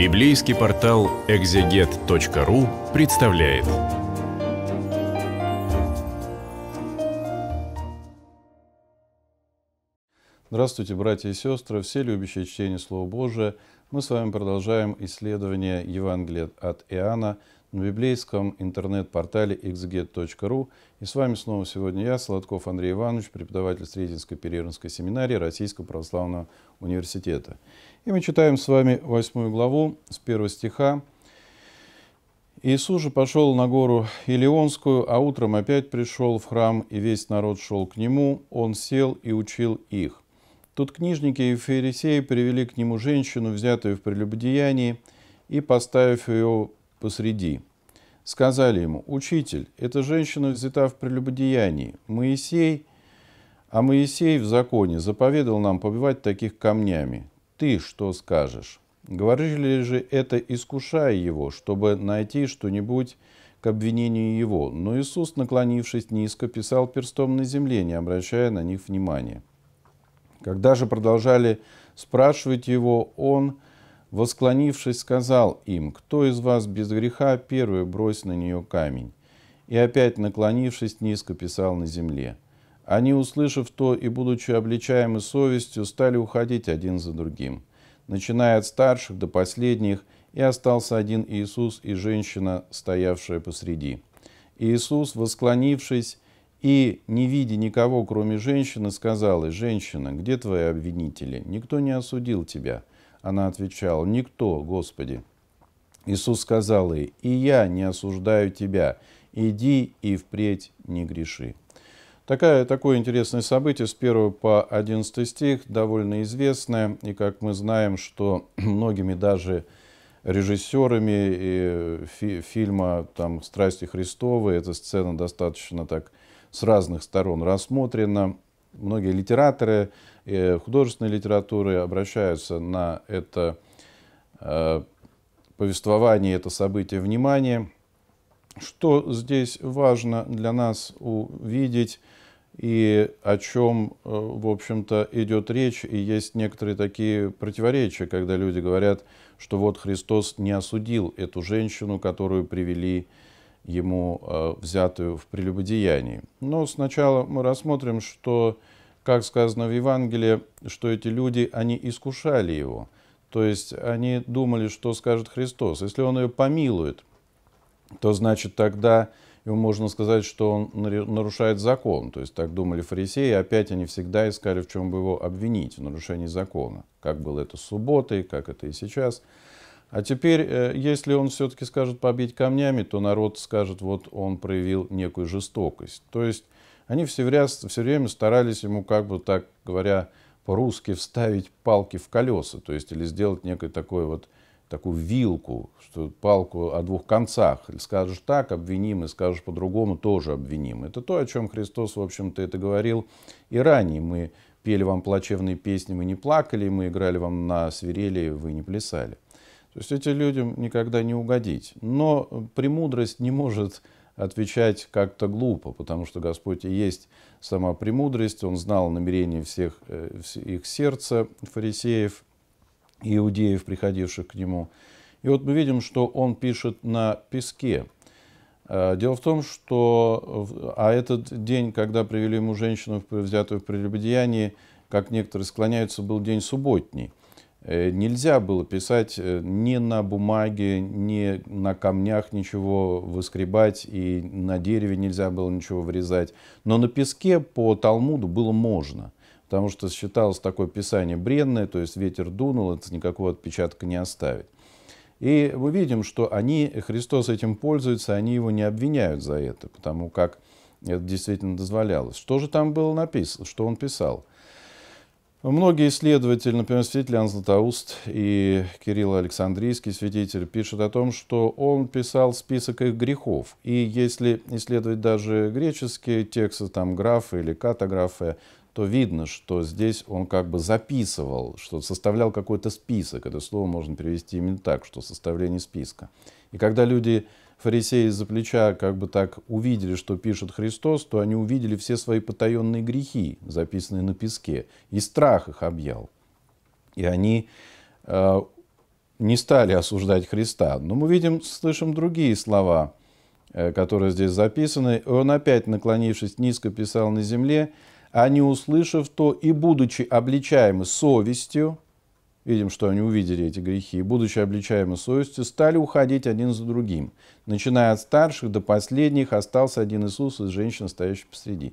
Библейский портал экзегет.ру представляет. Здравствуйте, братья и сестры, все любящие чтение Слова Божия. Мы с вами продолжаем исследование Евангелия от Иоанна на библейском интернет-портале exeget.ru. И с вами снова сегодня я, Солодков Андрей Иванович, преподаватель Срединской Переринской семинарии Российского православного университета. И мы читаем с вами восьмую главу с первого стиха. «Иисус же пошел на гору Илионскую, а утром опять пришел в храм, и весь народ шел к нему. Он сел и учил их. Тут книжники и фарисеи привели к нему женщину, взятую в прелюбодеянии, и, поставив ее посреди, сказали ему, «Учитель, эта женщина взята в прелюбодеянии. Моисей, а Моисей в законе заповедал нам побивать таких камнями ты что скажешь? Говорили же это, искушая его, чтобы найти что-нибудь к обвинению его. Но Иисус, наклонившись низко, писал перстом на земле, не обращая на них внимания. Когда же продолжали спрашивать его, он, восклонившись, сказал им, «Кто из вас без греха, первый брось на нее камень». И опять, наклонившись низко, писал на земле – они, услышав то и будучи обличаемы совестью, стали уходить один за другим, начиная от старших до последних, и остался один Иисус и женщина, стоявшая посреди. Иисус, восклонившись и, не видя никого, кроме женщины, сказал ей, «Женщина, где твои обвинители? Никто не осудил тебя». Она отвечала, «Никто, Господи». Иисус сказал ей, «И я не осуждаю тебя, иди и впредь не греши». Такое, такое интересное событие с 1 по 11 стих, довольно известное, и как мы знаем, что многими даже режиссерами фи фильма там, «Страсти Христовы» эта сцена достаточно так с разных сторон рассмотрена. Многие литераторы э, художественной литературы обращаются на это э, повествование, это событие внимания. Что здесь важно для нас увидеть? и о чем, э, в общем-то, идет речь. И есть некоторые такие противоречия, когда люди говорят, что вот Христос не осудил эту женщину, которую привели ему э, взятую в прелюбодеянии. Но сначала мы рассмотрим, что, как сказано в Евангелии, что эти люди, они искушали его. То есть они думали, что скажет Христос. Если он ее помилует, то значит тогда его можно сказать, что он нарушает закон. То есть так думали фарисеи, опять они всегда искали, в чем бы его обвинить, в нарушении закона. Как было это с субботой, как это и сейчас. А теперь, э, если он все-таки скажет побить камнями, то народ скажет, вот он проявил некую жестокость. То есть они все время, все время старались ему, как бы так говоря, по-русски вставить палки в колеса, то есть или сделать некое такое вот такую вилку, что палку о двух концах. Скажешь так, обвиним, и скажешь по-другому, тоже обвиним. Это то, о чем Христос, в общем-то, это говорил и ранее. Мы пели вам плачевные песни, мы не плакали, мы играли вам на свирели, вы не плясали. То есть этим людям никогда не угодить. Но премудрость не может отвечать как-то глупо, потому что Господь и есть сама премудрость, Он знал намерения всех, э, их сердца, фарисеев, иудеев, приходивших к нему. И вот мы видим, что он пишет на песке. Э, дело в том, что а этот день, когда привели ему женщину, взятую в прелюбодеянии, как некоторые склоняются, был день субботний. Э, нельзя было писать э, ни на бумаге, ни на камнях ничего выскребать, и на дереве нельзя было ничего врезать. Но на песке по Талмуду было можно – потому что считалось такое писание бренное, то есть ветер дунул, это никакого отпечатка не оставит. И мы видим, что они, Христос этим пользуется, они его не обвиняют за это, потому как это действительно дозволялось. Что же там было написано, что он писал? Многие исследователи, например, святитель Иоанн Златоуст и Кирилл Александрийский свидетель, пишут о том, что он писал список их грехов. И если исследовать даже греческие тексты, там графы или катаграфы, то видно, что здесь он как бы записывал, что составлял какой-то список. Это слово можно перевести именно так, что составление списка. И когда люди, фарисеи за плеча, как бы так увидели, что пишет Христос, то они увидели все свои потаенные грехи, записанные на песке, и страх их объял. И они э, не стали осуждать Христа. Но мы видим, слышим другие слова, э, которые здесь записаны. И он опять, наклонившись низко, писал на земле, они, а услышав то и будучи обличаемы совестью, видим, что они увидели эти грехи, и будучи обличаемы совестью, стали уходить один за другим. Начиная от старших до последних, остался один Иисус из женщин, стоящих посреди.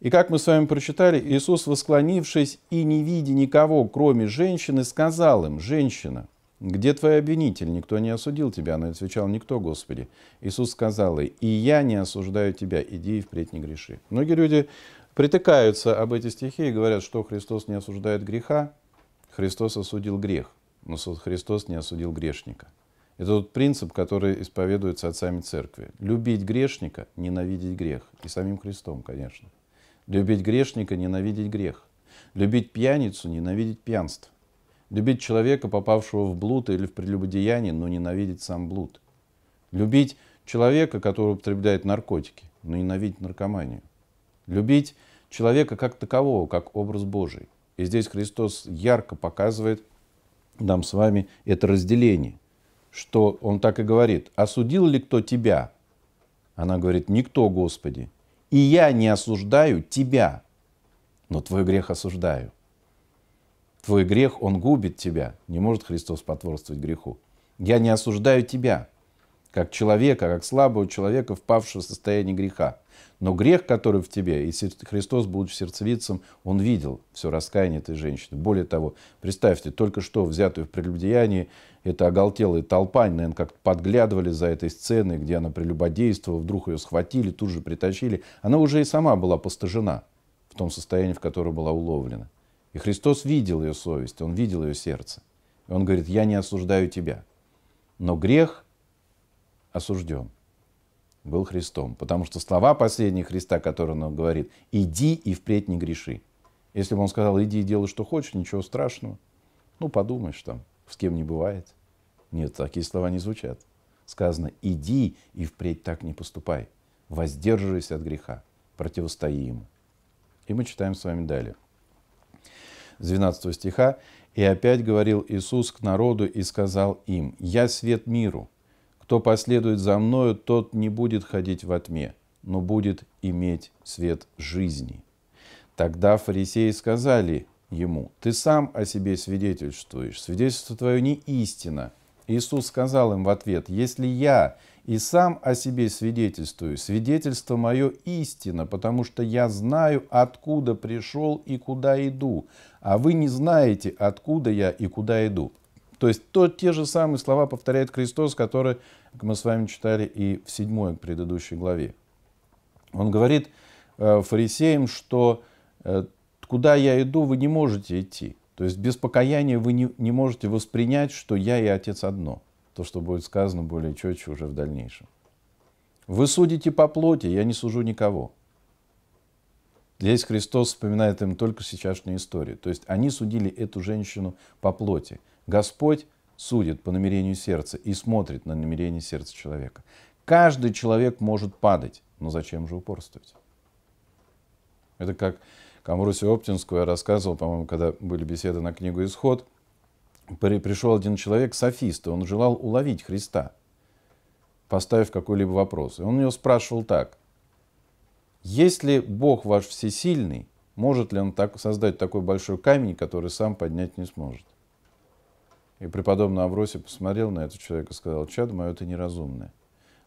И как мы с вами прочитали, Иисус, восклонившись и не видя никого, кроме женщины, сказал им, «Женщина, где твой обвинитель? Никто не осудил тебя». Она отвечала, «Никто, Господи». Иисус сказал ей, «И я не осуждаю тебя, иди и впредь не греши». Многие люди притыкаются об эти стихи и говорят, что Христос не осуждает греха, Христос осудил грех, но Христос не осудил грешника. Это тот принцип, который исповедуется отцами церкви. Любить грешника, ненавидеть грех. И самим Христом, конечно. Любить грешника, ненавидеть грех. Любить пьяницу, ненавидеть пьянство. Любить человека, попавшего в блуд или в прелюбодеяние, но ненавидеть сам блуд. Любить человека, который употребляет наркотики, но ненавидеть наркоманию любить человека как такового, как образ Божий. И здесь Христос ярко показывает нам с вами это разделение, что Он так и говорит, «Осудил ли кто тебя?» Она говорит, «Никто, Господи, и я не осуждаю тебя, но твой грех осуждаю». Твой грех, он губит тебя. Не может Христос потворствовать греху. Я не осуждаю тебя, как человека, как слабого человека, впавшего в состояние греха. Но грех, который в тебе, и Христос, будучи сердцевицем, он видел все раскаяние этой женщины. Более того, представьте, только что взятую в прелюбодеянии, эта оголтелая толпа, наверное, как подглядывали за этой сценой, где она прелюбодействовала, вдруг ее схватили, тут же притащили. Она уже и сама была постажена в том состоянии, в котором была уловлена. И Христос видел ее совесть, он видел ее сердце. И он говорит, я не осуждаю тебя. Но грех – осужден был Христом. Потому что слова последние Христа, которые он говорит, «иди и впредь не греши». Если бы он сказал, иди и делай, что хочешь, ничего страшного. Ну, подумаешь там, с кем не бывает. Нет, такие слова не звучат. Сказано, иди и впредь так не поступай. Воздерживайся от греха, противостои ему. И мы читаем с вами далее. С 12 стиха. «И опять говорил Иисус к народу и сказал им, «Я свет миру, кто последует за мною, тот не будет ходить во тьме, но будет иметь свет жизни. Тогда фарисеи сказали ему, «Ты сам о себе свидетельствуешь, свидетельство твое не истина». Иисус сказал им в ответ, «Если я и сам о себе свидетельствую, свидетельство мое истина, потому что я знаю, откуда пришел и куда иду, а вы не знаете, откуда я и куда иду». То есть то, те же самые слова повторяет Христос, которые мы с вами читали и в седьмой предыдущей главе. Он говорит э, фарисеям, что э, куда я иду, вы не можете идти. То есть без покаяния вы не, не можете воспринять, что я и Отец одно. То, что будет сказано более четче уже в дальнейшем. Вы судите по плоти, я не сужу никого. Здесь Христос вспоминает им только сейчасшнюю историю. То есть они судили эту женщину по плоти. Господь судит по намерению сердца и смотрит на намерение сердца человека. Каждый человек может падать, но зачем же упорствовать? Это как Камрусе Оптинскую я рассказывал, по-моему, когда были беседы на книгу «Исход», пришел один человек, софист, и он желал уловить Христа, поставив какой-либо вопрос. И он у него спрашивал так. «Если Бог ваш всесильный, может ли он так, создать такой большой камень, который сам поднять не сможет?» И преподобный Авросий посмотрел на этого человека и сказал, чадо мое, это неразумное.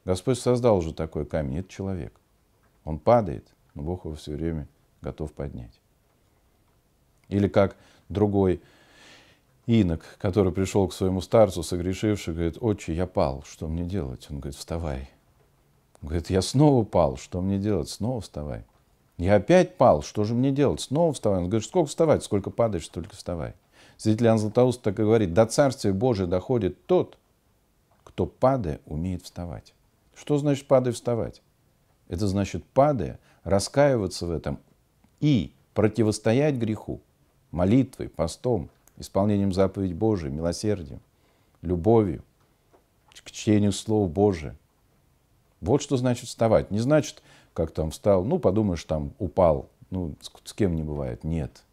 Господь создал уже такой камень, это человек. Он падает, но Бог его все время готов поднять. Или как другой инок, который пришел к своему старцу, согрешивший, говорит, отче, я пал, что мне делать? Он говорит, вставай. Он говорит, я снова пал, что мне делать? Снова вставай. Я опять пал, что же мне делать? Снова вставай. Он говорит, сколько вставать? Сколько падаешь, столько вставай. Святитель Ан Златоуст так и говорит, до Царствия Божия доходит тот, кто падая умеет вставать. Что значит падая вставать? Это значит падая, раскаиваться в этом и противостоять греху молитвой, постом, исполнением заповедей Божией, милосердием, любовью, к чтению Слова Божия. Вот что значит вставать. Не значит, как там встал, ну, подумаешь, там упал, ну, с кем не бывает. Нет.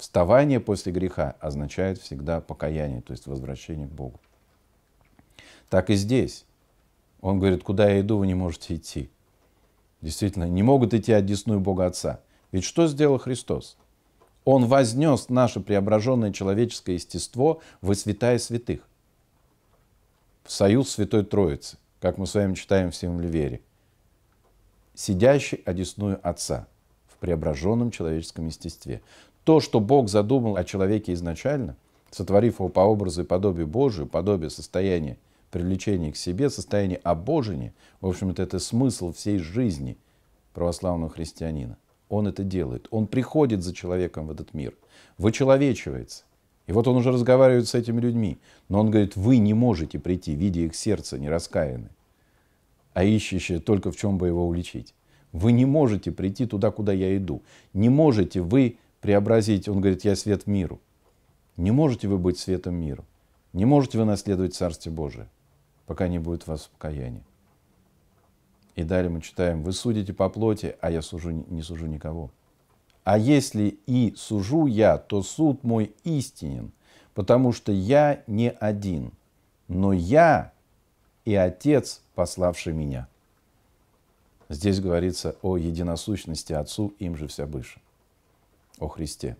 Вставание после греха означает всегда покаяние, то есть возвращение к Богу. Так и здесь. Он говорит, куда я иду, вы не можете идти. Действительно, не могут идти одесную Бога Отца. Ведь что сделал Христос? Он вознес наше преображенное человеческое естество во святая святых. В союз Святой Троицы, как мы с вами читаем в Симлевере. Сидящий одесную Отца в преображенном человеческом естестве то, что Бог задумал о человеке изначально, сотворив его по образу и подобию Божию, подобие состояния привлечения к себе, состояния обожения, в общем-то, это смысл всей жизни православного христианина. Он это делает. Он приходит за человеком в этот мир, вычеловечивается. И вот он уже разговаривает с этими людьми. Но он говорит, вы не можете прийти, видя их сердце не раскаянное, а ищущие только в чем бы его уличить. Вы не можете прийти туда, куда я иду. Не можете вы преобразить, он говорит, я свет миру. Не можете вы быть светом миру. Не можете вы наследовать Царствие Божие, пока не будет вас покаяния. И далее мы читаем, вы судите по плоти, а я сужу, не сужу никого. А если и сужу я, то суд мой истинен, потому что я не один, но я и Отец, пославший меня. Здесь говорится о единосущности Отцу, им же вся бывшим о Христе.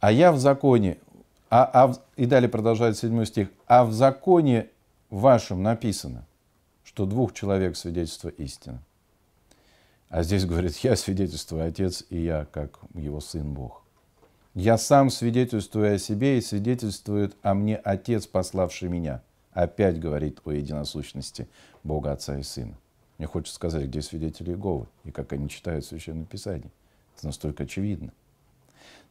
А я в законе, а, а, и далее продолжает седьмой стих, а в законе вашем написано, что двух человек свидетельство истина. А здесь говорит, я свидетельствую Отец, и я, как его Сын Бог. Я сам свидетельствую о себе, и свидетельствует о мне Отец, пославший меня. Опять говорит о единосущности Бога Отца и Сына. Мне хочется сказать, где свидетели Иеговы и как они читают Священное Писание. Это настолько очевидно.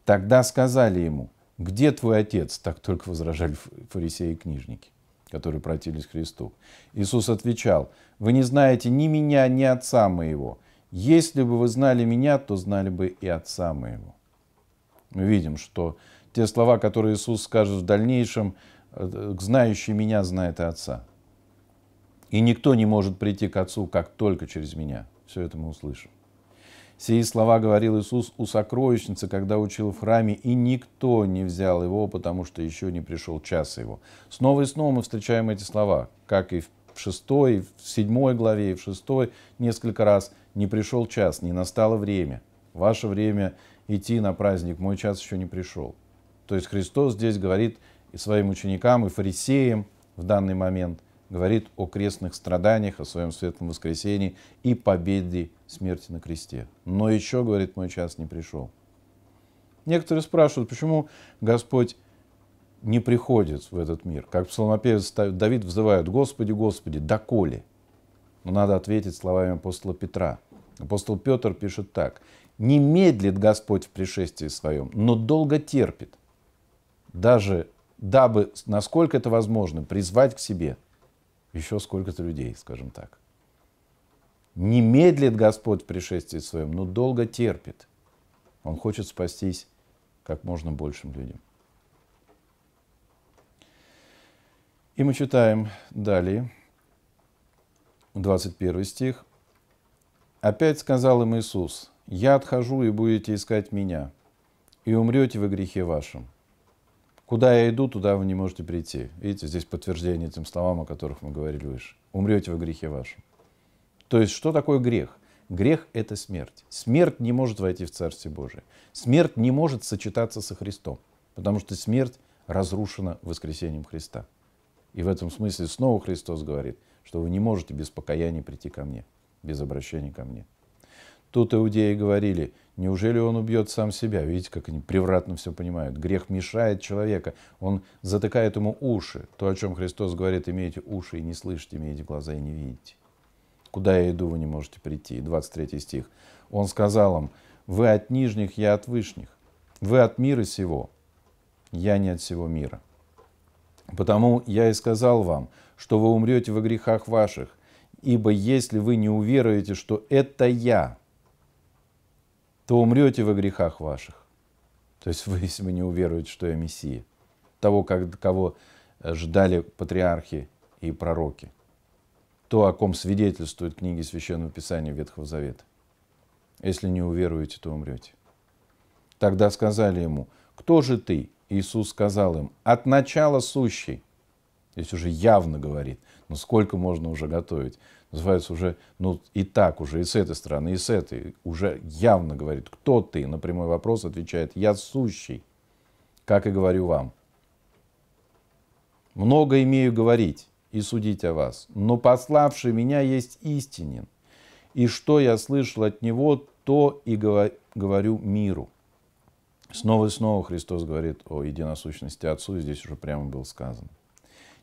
Тогда сказали ему, где твой отец? Так только возражали фарисеи и книжники, которые протились Христу. Иисус отвечал, вы не знаете ни меня, ни отца моего. Если бы вы знали меня, то знали бы и отца моего. Мы видим, что те слова, которые Иисус скажет в дальнейшем, э, знающий меня знает и отца. И никто не может прийти к отцу, как только через меня. Все это мы услышим. Сие слова говорил Иисус у сокровищницы, когда учил в храме, и никто не взял его, потому что еще не пришел час его. Снова и снова мы встречаем эти слова, как и в шестой, в седьмой главе, и в шестой несколько раз. «Не пришел час, не настало время, ваше время идти на праздник, мой час еще не пришел». То есть Христос здесь говорит и своим ученикам, и фарисеям в данный момент – говорит о крестных страданиях, о своем светлом воскресении и победе смерти на кресте. Но еще, говорит, мой час не пришел. Некоторые спрашивают, почему Господь не приходит в этот мир. Как псалмопевец Давид взывает «Господи, Господи, доколе?» Но надо ответить словами апостола Петра. Апостол Петр пишет так. «Не медлит Господь в пришествии своем, но долго терпит, даже дабы, насколько это возможно, призвать к себе еще сколько-то людей, скажем так. Не медлит Господь в пришествии своем, но долго терпит. Он хочет спастись как можно большим людям. И мы читаем далее, 21 стих. «Опять сказал им Иисус, «Я отхожу, и будете искать Меня, и умрете во грехе вашем. Куда я иду, туда вы не можете прийти. Видите, здесь подтверждение тем словам, о которых мы говорили выше. Умрете во грехе вашем. То есть, что такое грех? Грех — это смерть. Смерть не может войти в Царствие Божие. Смерть не может сочетаться со Христом, потому что смерть разрушена воскресением Христа. И в этом смысле снова Христос говорит, что вы не можете без покаяния прийти ко мне, без обращения ко мне. Тут иудеи говорили, Неужели он убьет сам себя? Видите, как они превратно все понимают. Грех мешает человека, он затыкает ему уши. То, о чем Христос говорит, имеете уши и не слышите, имеете глаза и не видите. Куда я иду, вы не можете прийти. 23 стих. Он сказал им, вы от нижних, я от вышних. Вы от мира сего, я не от всего мира. Потому я и сказал вам, что вы умрете во грехах ваших, ибо если вы не уверуете, что это я – то умрете во грехах ваших. То есть вы, если вы не уверуете, что я Мессия, того, как, кого э, ждали патриархи и пророки, то, о ком свидетельствуют книги Священного Писания Ветхого Завета. Если не уверуете, то умрете. Тогда сказали ему, кто же ты? Иисус сказал им, от начала сущий. Здесь уже явно говорит, Но сколько можно уже готовить называется уже, ну и так уже, и с этой стороны, и с этой, уже явно говорит, кто ты, на прямой вопрос отвечает, я сущий, как и говорю вам. Много имею говорить и судить о вас, но пославший меня есть истинен, и что я слышал от него, то и говорю миру. Снова и снова Христос говорит о единосущности Отцу, и здесь уже прямо было сказано.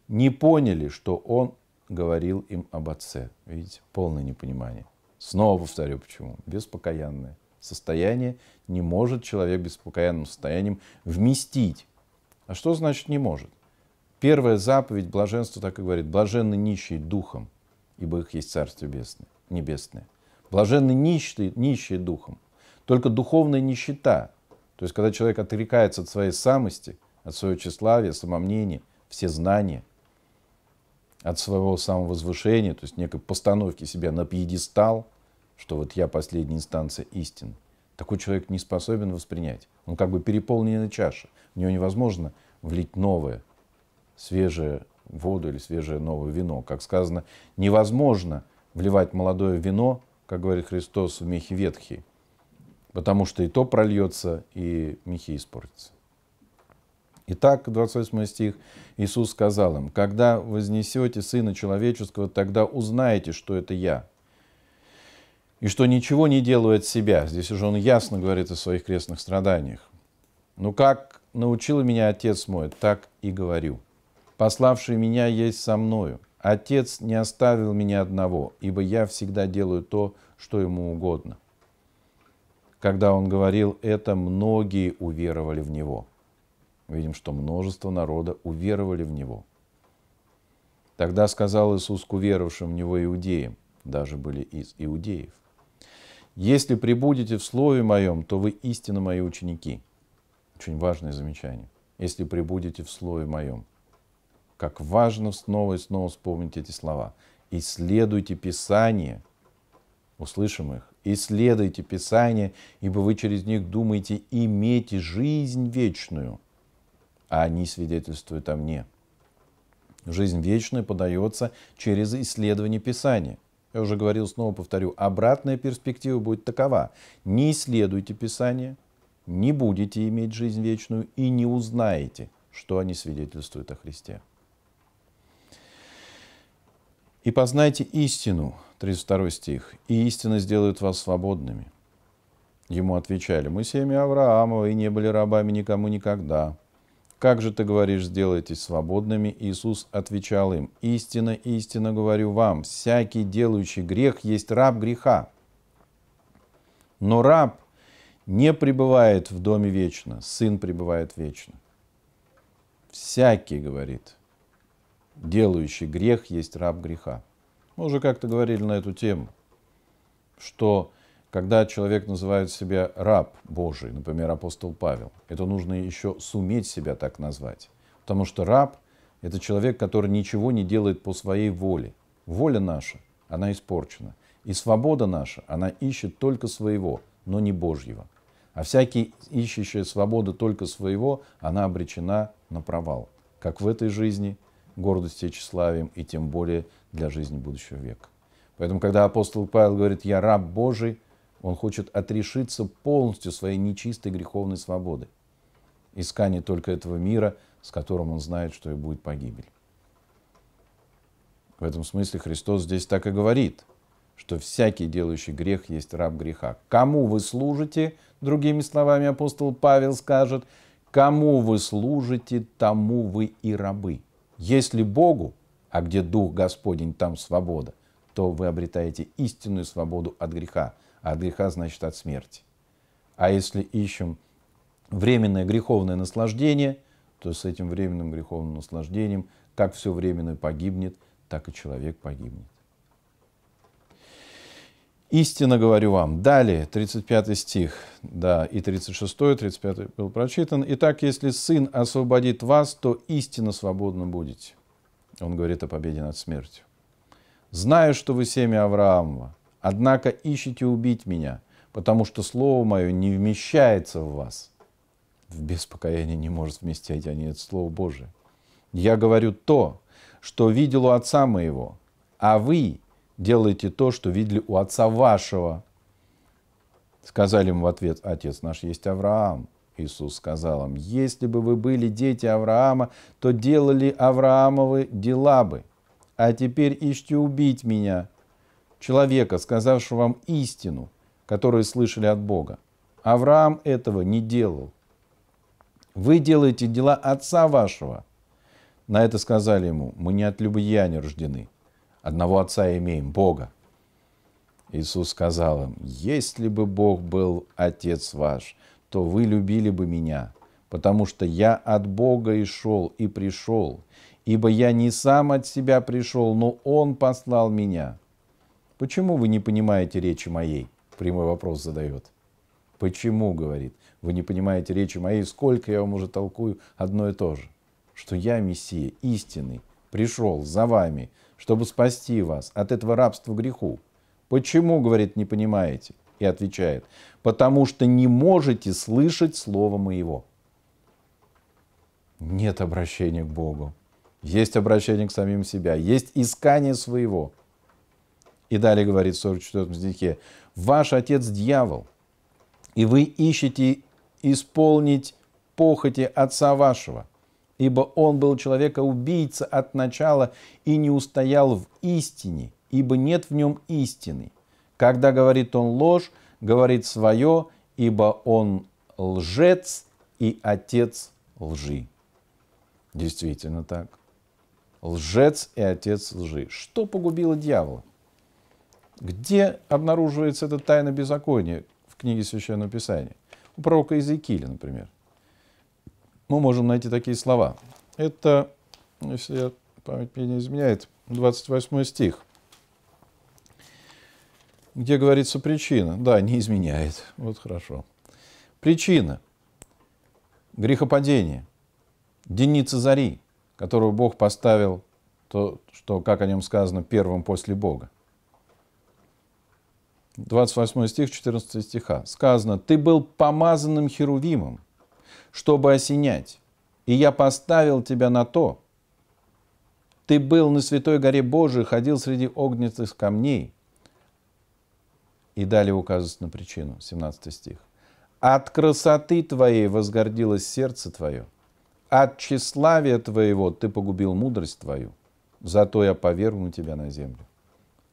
Не поняли, что Он говорил им об отце. Видите, полное непонимание. Снова повторю, почему. Беспокаянное состояние не может человек беспокаянным состоянием вместить. А что значит не может? Первая заповедь блаженства так и говорит. Блаженны нищие духом, ибо их есть Царство Небесное. Блаженны нищие, нищие духом. Только духовная нищета, то есть когда человек отрекается от своей самости, от своего тщеславия, самомнения, все знания – от своего самовозвышения, то есть некой постановки себя на пьедестал, что вот я последняя инстанция истин, такой человек не способен воспринять. Он как бы переполнена чаша. В него невозможно влить новое, свежее воду или свежее новое вино. Как сказано, невозможно вливать молодое вино, как говорит Христос, в мехи ветхие, потому что и то прольется, и мехи испортятся. Итак, 28 стих, Иисус сказал им, «Когда вознесете Сына Человеческого, тогда узнаете, что это Я, и что ничего не делаю от себя». Здесь уже он ясно говорит о своих крестных страданиях. «Ну как научил меня Отец мой, так и говорю. Пославший меня есть со мною. Отец не оставил меня одного, ибо я всегда делаю то, что ему угодно». Когда он говорил это, многие уверовали в него – видим, что множество народа уверовали в Него. Тогда сказал Иисус к уверовавшим в Него иудеям, даже были из иудеев, «Если прибудете в Слове Моем, то вы истинно Мои ученики». Очень важное замечание. «Если прибудете в Слове Моем». Как важно снова и снова вспомнить эти слова. «Исследуйте Писание». Услышим их. «Исследуйте Писание, ибо вы через них думаете иметь жизнь вечную» а они свидетельствуют о мне. Жизнь вечная подается через исследование Писания. Я уже говорил, снова повторю, обратная перспектива будет такова. Не исследуйте Писание, не будете иметь жизнь вечную и не узнаете, что они свидетельствуют о Христе. «И познайте истину», 32 стих, «и истина сделает вас свободными». Ему отвечали, «Мы семья Авраамова и не были рабами никому никогда». Как же ты говоришь, сделайтесь свободными? Иисус отвечал им, Истина, истина говорю вам, всякий делающий грех есть раб греха. Но раб не пребывает в доме вечно, сын пребывает вечно. Всякий, говорит, делающий грех есть раб греха. Мы уже как-то говорили на эту тему, что когда человек называет себя раб Божий, например, апостол Павел, это нужно еще суметь себя так назвать. Потому что раб – это человек, который ничего не делает по своей воле. Воля наша, она испорчена. И свобода наша, она ищет только своего, но не Божьего. А всякий, ищущий свободу только своего, она обречена на провал. Как в этой жизни, гордости и тщеславием, и тем более для жизни будущего века. Поэтому, когда апостол Павел говорит «я раб Божий», он хочет отрешиться полностью своей нечистой греховной свободы. Искание только этого мира, с которым он знает, что и будет погибель. В этом смысле Христос здесь так и говорит, что всякий делающий грех есть раб греха. Кому вы служите, другими словами апостол Павел скажет, кому вы служите, тому вы и рабы. Если Богу, а где Дух Господень, там свобода, то вы обретаете истинную свободу от греха – а греха значит от смерти. А если ищем временное греховное наслаждение, то с этим временным греховным наслаждением как все временное погибнет, так и человек погибнет. Истинно говорю вам. Далее, 35 стих, да, и 36, 35 был прочитан. Итак, если Сын освободит вас, то истинно свободно будете. Он говорит о победе над смертью. Знаю, что вы семя Авраамова, Однако ищете убить меня, потому что слово мое не вмещается в вас. В без не может вместить, а нет Слово Божие. Я говорю то, что видел у отца моего, а вы делаете то, что видели у отца вашего. Сказали ему в ответ, отец наш есть Авраам. Иисус сказал им, если бы вы были дети Авраама, то делали Авраамовы дела бы. А теперь ищите убить меня, человека, сказавшего вам истину, которую слышали от Бога. Авраам этого не делал. Вы делаете дела отца вашего. На это сказали ему, мы не от любояния рождены. Одного отца имеем, Бога. Иисус сказал им, если бы Бог был отец ваш, то вы любили бы меня, потому что я от Бога и шел, и пришел. Ибо я не сам от себя пришел, но Он послал меня. Почему вы не понимаете речи моей? Прямой вопрос задает. Почему, говорит, вы не понимаете речи моей, сколько я вам уже толкую одно и то же? Что я Мессия, истинный, пришел за вами, чтобы спасти вас от этого рабства греху. Почему, говорит, не понимаете? И отвечает, потому что не можете слышать слово моего. Нет обращения к Богу. Есть обращение к самим себя. Есть искание своего – и далее говорит в 44 стихе, «Ваш отец – дьявол, и вы ищете исполнить похоти отца вашего, ибо он был человека-убийца от начала и не устоял в истине, ибо нет в нем истины. Когда говорит он ложь, говорит свое, ибо он лжец и отец лжи». Действительно так. Лжец и отец лжи. Что погубило дьявола? Где обнаруживается эта тайна беззакония в книге Священного Писания? У пророка Иезекииля, например. Мы можем найти такие слова. Это, если я, память меня не изменяет, 28 стих, где говорится причина. Да, не изменяет. Вот хорошо. Причина грехопадения, деницы зари, которую Бог поставил, то, что, как о нем сказано, первым после Бога. 28 стих, 14 стиха, сказано, «Ты был помазанным херувимом, чтобы осенять, и я поставил тебя на то. Ты был на святой горе Божией, ходил среди огненных камней». И далее указывается на причину, 17 стих. «От красоты твоей возгордилось сердце твое, от тщеславия твоего ты погубил мудрость твою, зато я повергну тебя на землю»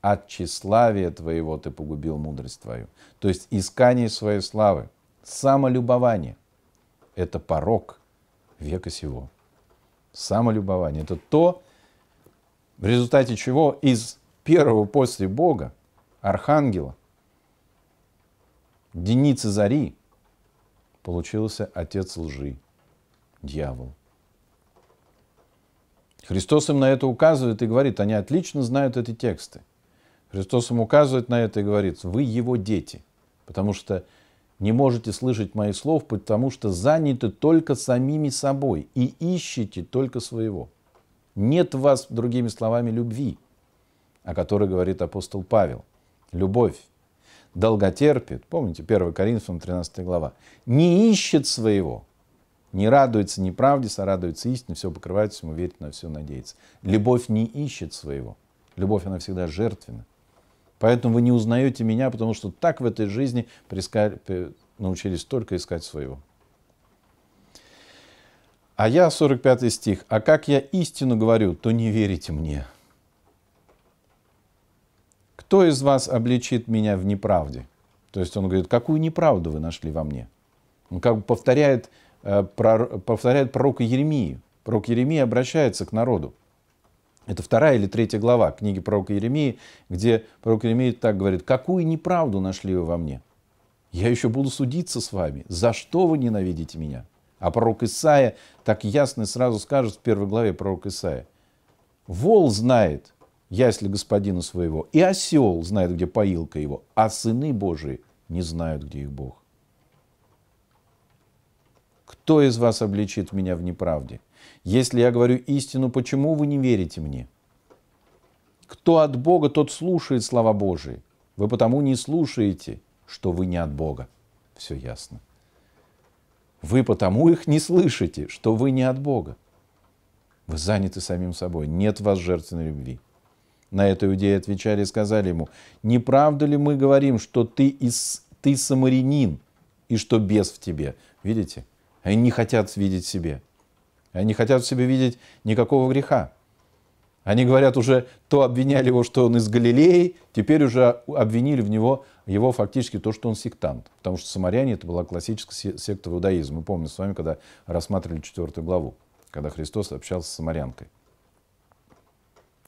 от тщеславия твоего ты погубил мудрость твою. То есть искание своей славы, самолюбование – это порог века сего. Самолюбование – это то, в результате чего из первого после Бога, архангела, Деницы Зари, получился отец лжи, дьявол. Христос им на это указывает и говорит, они отлично знают эти тексты – Христос им указывает на это и говорит, вы его дети, потому что не можете слышать моих слов, потому что заняты только самими собой и ищете только своего. Нет в вас, другими словами, любви, о которой говорит апостол Павел. Любовь долготерпит, помните, 1 Коринфянам 13 глава, не ищет своего, не радуется неправде, а радуется истине, все покрывает, всему верит, на все надеется. Любовь не ищет своего. Любовь, она всегда жертвенна. Поэтому вы не узнаете меня, потому что так в этой жизни прискали, научились только искать своего. А я, 45 стих, «А как я истину говорю, то не верите мне». «Кто из вас обличит меня в неправде?» То есть он говорит, какую неправду вы нашли во мне? Он как бы повторяет, э, повторяет пророка Еремию. Пророк Еремия обращается к народу. Это вторая или третья глава книги пророка Еремии, где пророк Еремия так говорит, «Какую неправду нашли вы во мне? Я еще буду судиться с вами. За что вы ненавидите меня?» А пророк Исаия так ясно и сразу скажет в первой главе пророк Исаия. «Вол знает ясли господина своего, и осел знает, где поилка его, а сыны Божии не знают, где их Бог». Кто из вас обличит меня в неправде?» Если я говорю истину, почему вы не верите мне? Кто от Бога, тот слушает слова Божии. Вы потому не слушаете, что вы не от Бога. Все ясно. Вы потому их не слышите, что вы не от Бога. Вы заняты самим собой. Нет в вас жертвенной любви. На это иудеи отвечали и сказали ему, «Не правда ли мы говорим, что ты, из, ты самарянин и что бес в тебе?» Видите? Они не хотят видеть себе. Они хотят в себе видеть никакого греха. Они говорят уже, то обвиняли его, что он из Галилеи, теперь уже обвинили в него его фактически то, что он сектант. Потому что самаряне это была классическая секта в иудаизме. Мы помним с вами, когда рассматривали четвертую главу, когда Христос общался с самарянкой.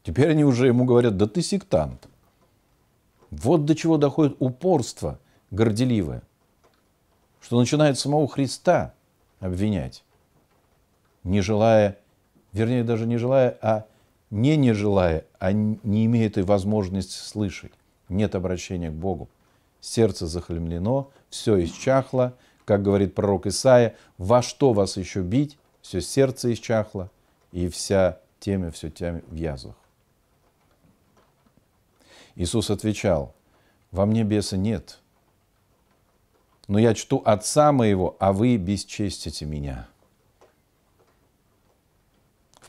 Теперь они уже ему говорят, да ты сектант. Вот до чего доходит упорство горделивое, что начинает самого Христа обвинять не желая, вернее, даже не желая, а не не желая, а не имея этой возможности слышать. Нет обращения к Богу. Сердце захлемлено, все исчахло, как говорит пророк Исаия, во что вас еще бить, все сердце исчахло, и вся темя, все темя в язвах. Иисус отвечал, во мне беса нет, но я чту Отца моего, а вы бесчестите меня.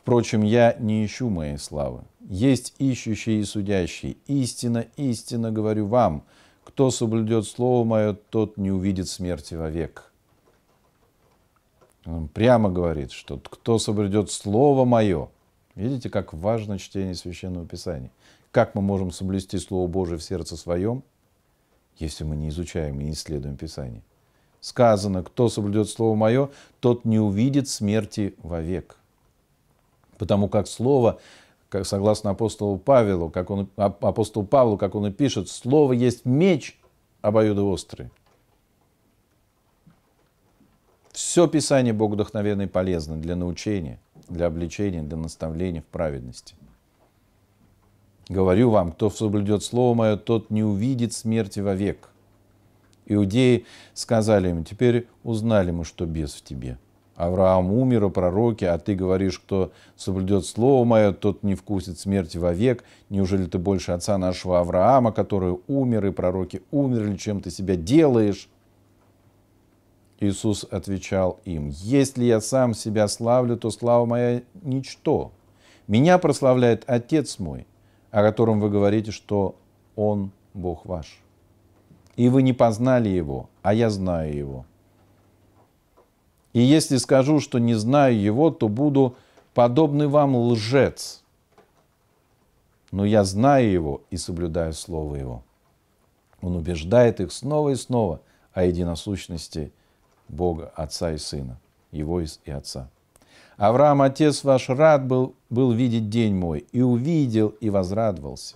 Впрочем, я не ищу моей славы. Есть ищущий и судящий. Истина, истина, говорю вам, кто соблюдет слово мое, тот не увидит смерти вовек. Он прямо говорит, что кто соблюдет слово мое. Видите, как важно чтение Священного Писания. Как мы можем соблюсти Слово Божие в сердце своем, если мы не изучаем и не исследуем Писание? Сказано, кто соблюдет Слово Мое, тот не увидит смерти вовек потому как слово, как согласно апостолу Павелу, как он, а, апостолу Павлу, как он и пишет, слово есть меч обоюдоострый. Все Писание Богодухновенно и полезно для научения, для обличения, для наставления в праведности. Говорю вам, кто соблюдет Слово Мое, тот не увидит смерти вовек. Иудеи сказали ему, теперь узнали мы, что бес в тебе – Авраам умер, и пророки, а ты говоришь, кто соблюдет слово мое, тот не вкусит смерти вовек. Неужели ты больше отца нашего Авраама, который умер, и пророки умерли, чем ты себя делаешь? Иисус отвечал им, «Если я сам себя славлю, то слава моя – ничто. Меня прославляет Отец мой, о котором вы говорите, что Он – Бог ваш. И вы не познали Его, а я знаю Его. И если скажу, что не знаю его, то буду подобный вам лжец. Но я знаю его и соблюдаю слово его. Он убеждает их снова и снова о единосущности Бога, Отца и Сына, Его и Отца. Авраам, отец ваш, рад был, был видеть день мой, и увидел, и возрадовался.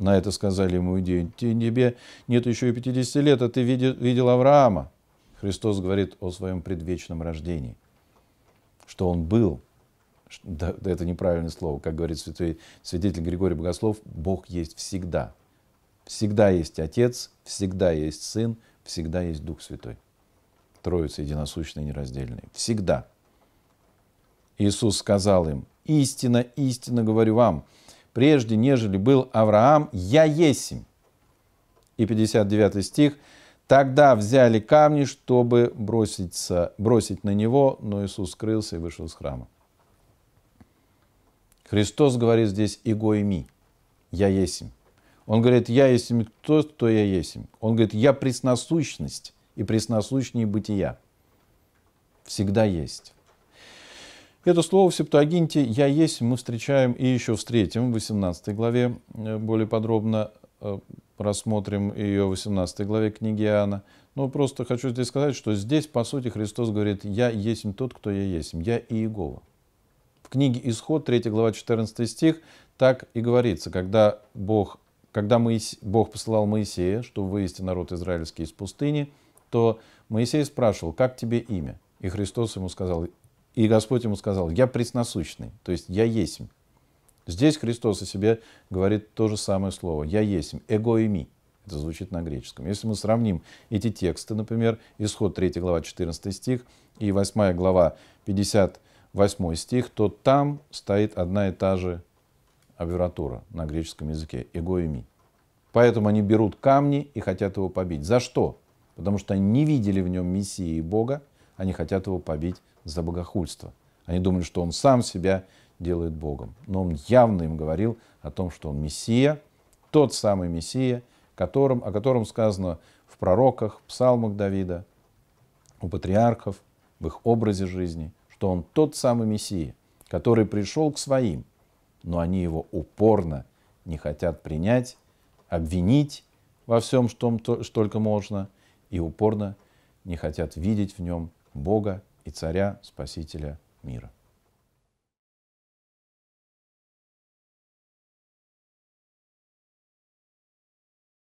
На это сказали ему иудеи, тебе нет еще и 50 лет, а ты видел, видел Авраама. Христос говорит о своем предвечном рождении, что Он был. Да, это неправильное слово, как говорит святой, святитель Григорий Богослов, Бог есть всегда. Всегда есть Отец, всегда есть Сын, всегда есть Дух Святой. Троица единосущная и нераздельная. Всегда. Иисус сказал им, «Истина, истина говорю вам, прежде нежели был Авраам, я есмь». И 59 стих – Тогда взяли камни, чтобы броситься, бросить на него, но Иисус скрылся и вышел из храма. Христос говорит здесь «иго и ми», «я есим». Он говорит «я есим тот, кто я есим». Он говорит «я пресносущность и пресносущнее бытия». Всегда есть. Это слово в Септуагинте «я есть» мы встречаем и еще встретим в 18 главе э, более подробно. Э, рассмотрим ее в 18 главе книги Иоанна. Но просто хочу здесь сказать, что здесь, по сути, Христос говорит, «Я есть тот, кто я есть, я и Иегова». В книге Исход, 3 глава, 14 стих, так и говорится, когда Бог, когда Моисе, Бог посылал Моисея, чтобы вывести народ израильский из пустыни, то Моисей спрашивал, как тебе имя? И Христос ему сказал, и Господь ему сказал, я пресносущный, то есть я есмь. Здесь Христос о себе говорит то же самое слово. «Я есть, эго и ми». Это звучит на греческом. Если мы сравним эти тексты, например, исход 3 глава 14 стих и 8 глава 58 стих, то там стоит одна и та же аббревиатура на греческом языке «эго и ми». Поэтому они берут камни и хотят его побить. За что? Потому что они не видели в нем Мессии и Бога, они хотят его побить за богохульство. Они думали, что он сам себя делает Богом. Но он явно им говорил о том, что он Мессия, тот самый Мессия, которым, о котором сказано в пророках, псалмах Давида, у патриархов, в их образе жизни, что он тот самый Мессия, который пришел к своим, но они его упорно не хотят принять, обвинить во всем, что, что только можно, и упорно не хотят видеть в нем Бога и Царя, Спасителя мира.